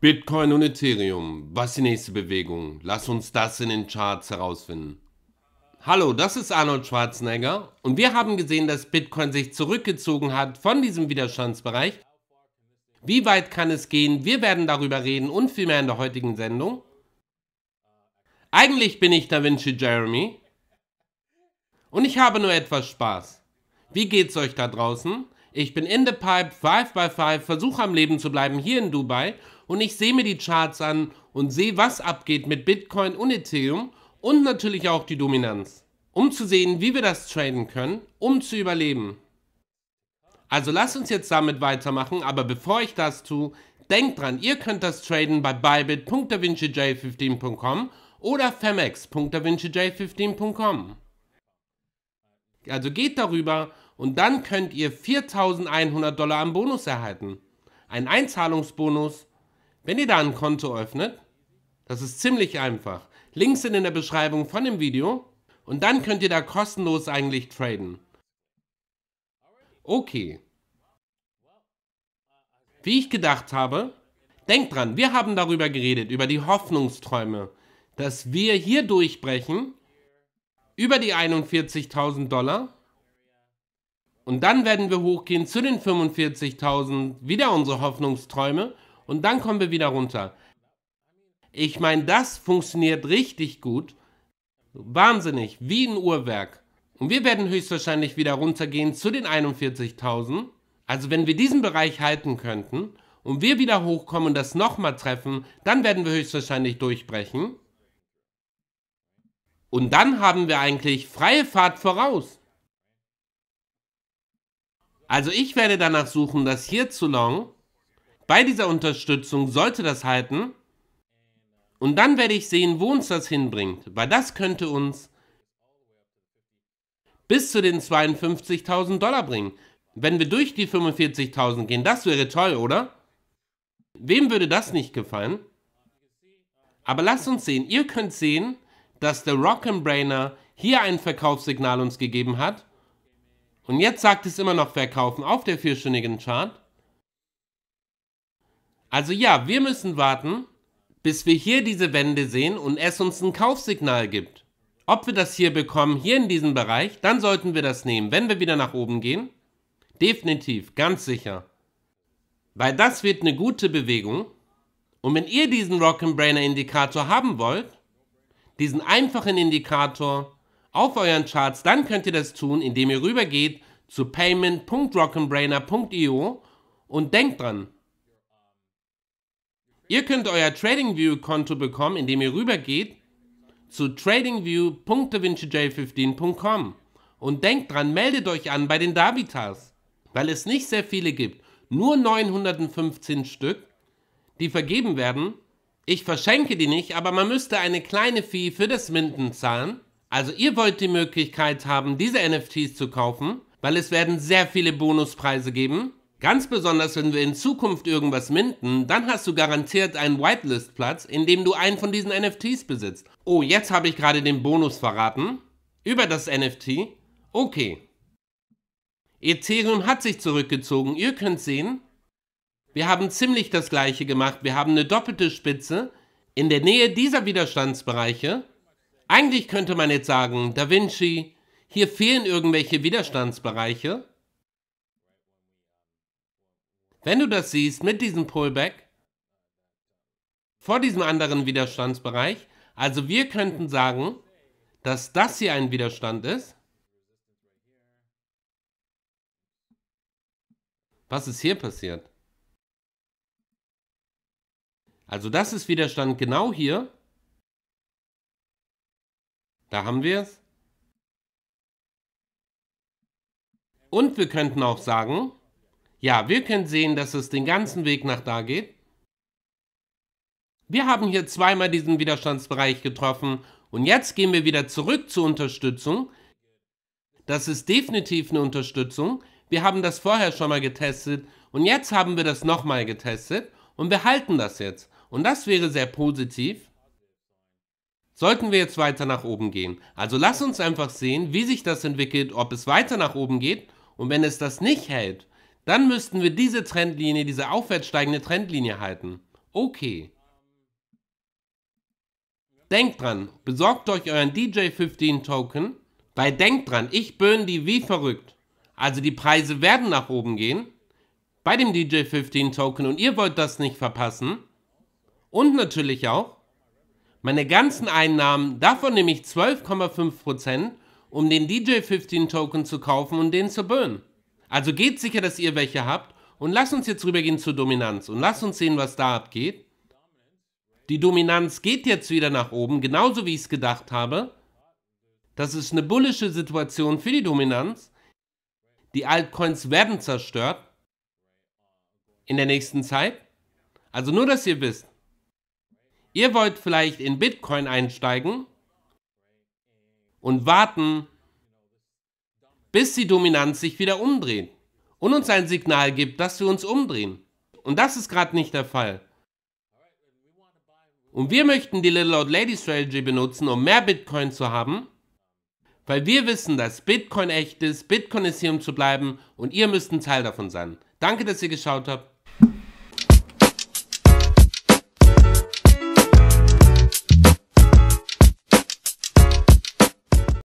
Bitcoin und Ethereum. Was die nächste Bewegung? Lass uns das in den Charts herausfinden. Hallo, das ist Arnold Schwarzenegger und wir haben gesehen, dass Bitcoin sich zurückgezogen hat von diesem Widerstandsbereich. Wie weit kann es gehen? Wir werden darüber reden und viel mehr in der heutigen Sendung. Eigentlich bin ich Da Vinci Jeremy und ich habe nur etwas Spaß. Wie geht's euch da draußen? Ich bin in the pipe, 5 x 5, versuche am Leben zu bleiben hier in Dubai und ich sehe mir die Charts an und sehe, was abgeht mit Bitcoin und Ethereum und natürlich auch die Dominanz, um zu sehen, wie wir das traden können, um zu überleben. Also lasst uns jetzt damit weitermachen, aber bevor ich das tue, denkt dran, ihr könnt das traden bei bybit.davincij15.com oder femex.davincij15.com. Also geht darüber und dann könnt ihr 4100 Dollar am Bonus erhalten. Ein Einzahlungsbonus. Wenn ihr da ein Konto öffnet, das ist ziemlich einfach. Links sind in der Beschreibung von dem Video. Und dann könnt ihr da kostenlos eigentlich traden. Okay. Wie ich gedacht habe, denkt dran, wir haben darüber geredet, über die Hoffnungsträume, dass wir hier durchbrechen, über die 41.000 Dollar und dann werden wir hochgehen zu den 45.000, wieder unsere Hoffnungsträume und dann kommen wir wieder runter. Ich meine, das funktioniert richtig gut. Wahnsinnig, wie ein Uhrwerk. Und wir werden höchstwahrscheinlich wieder runtergehen zu den 41.000. Also wenn wir diesen Bereich halten könnten und wir wieder hochkommen und das nochmal treffen, dann werden wir höchstwahrscheinlich durchbrechen. Und dann haben wir eigentlich freie Fahrt voraus. Also ich werde danach suchen, dass hier zu Long bei dieser Unterstützung sollte das halten. Und dann werde ich sehen, wo uns das hinbringt, weil das könnte uns bis zu den 52.000 Dollar bringen. Wenn wir durch die 45.000 gehen, das wäre toll, oder? Wem würde das nicht gefallen? Aber lasst uns sehen, ihr könnt sehen, dass der Rock'n'Brainer hier ein Verkaufssignal uns gegeben hat und jetzt sagt es immer noch verkaufen auf der vierstündigen Chart. Also ja, wir müssen warten, bis wir hier diese Wände sehen und es uns ein Kaufsignal gibt. Ob wir das hier bekommen, hier in diesem Bereich, dann sollten wir das nehmen, wenn wir wieder nach oben gehen. Definitiv, ganz sicher. Weil das wird eine gute Bewegung. Und wenn ihr diesen Rock'n'Brainer Indikator haben wollt, diesen einfachen Indikator, auf euren Charts, dann könnt ihr das tun, indem ihr rübergeht zu payment.rock'n'brainer.io e und denkt dran. Ihr könnt euer TradingView-Konto bekommen, indem ihr rübergeht zu tradingview.davincij15.com und denkt dran, meldet euch an bei den Davitas, weil es nicht sehr viele gibt, nur 915 Stück, die vergeben werden. Ich verschenke die nicht, aber man müsste eine kleine Fee für das Minden zahlen. Also ihr wollt die Möglichkeit haben, diese NFTs zu kaufen, weil es werden sehr viele Bonuspreise geben. Ganz besonders, wenn wir in Zukunft irgendwas minten, dann hast du garantiert einen Whitelist-Platz, in dem du einen von diesen NFTs besitzt. Oh, jetzt habe ich gerade den Bonus verraten. Über das NFT. Okay. Ethereum hat sich zurückgezogen. Ihr könnt sehen, wir haben ziemlich das gleiche gemacht. Wir haben eine doppelte Spitze in der Nähe dieser Widerstandsbereiche eigentlich könnte man jetzt sagen, Da Vinci, hier fehlen irgendwelche Widerstandsbereiche. Wenn du das siehst mit diesem Pullback, vor diesem anderen Widerstandsbereich, also wir könnten sagen, dass das hier ein Widerstand ist. Was ist hier passiert? Also das ist Widerstand genau hier. Da haben wir es. Und wir könnten auch sagen, ja, wir können sehen, dass es den ganzen Weg nach da geht. Wir haben hier zweimal diesen Widerstandsbereich getroffen und jetzt gehen wir wieder zurück zur Unterstützung. Das ist definitiv eine Unterstützung. Wir haben das vorher schon mal getestet und jetzt haben wir das nochmal getestet und wir halten das jetzt. Und das wäre sehr positiv. Sollten wir jetzt weiter nach oben gehen? Also lass uns einfach sehen, wie sich das entwickelt, ob es weiter nach oben geht. Und wenn es das nicht hält, dann müssten wir diese Trendlinie, diese aufwärts steigende Trendlinie halten. Okay. Denkt dran, besorgt euch euren DJ15 Token, weil denkt dran, ich böhne die wie verrückt. Also die Preise werden nach oben gehen bei dem DJ15 Token und ihr wollt das nicht verpassen. Und natürlich auch, meine ganzen Einnahmen, davon nehme ich 12,5%, um den DJ15 Token zu kaufen und den zu böhnen. Also geht sicher, dass ihr welche habt und lasst uns jetzt rübergehen zur Dominanz und lasst uns sehen, was da abgeht. Die Dominanz geht jetzt wieder nach oben, genauso wie ich es gedacht habe. Das ist eine bullische Situation für die Dominanz. Die Altcoins werden zerstört in der nächsten Zeit. Also nur, dass ihr wisst. Ihr wollt vielleicht in Bitcoin einsteigen und warten, bis die Dominanz sich wieder umdreht und uns ein Signal gibt, dass wir uns umdrehen. Und das ist gerade nicht der Fall. Und wir möchten die Little Old Lady Strategy benutzen, um mehr Bitcoin zu haben, weil wir wissen, dass Bitcoin echt ist, Bitcoin ist hier, um zu bleiben und ihr müsst ein Teil davon sein. Danke, dass ihr geschaut habt.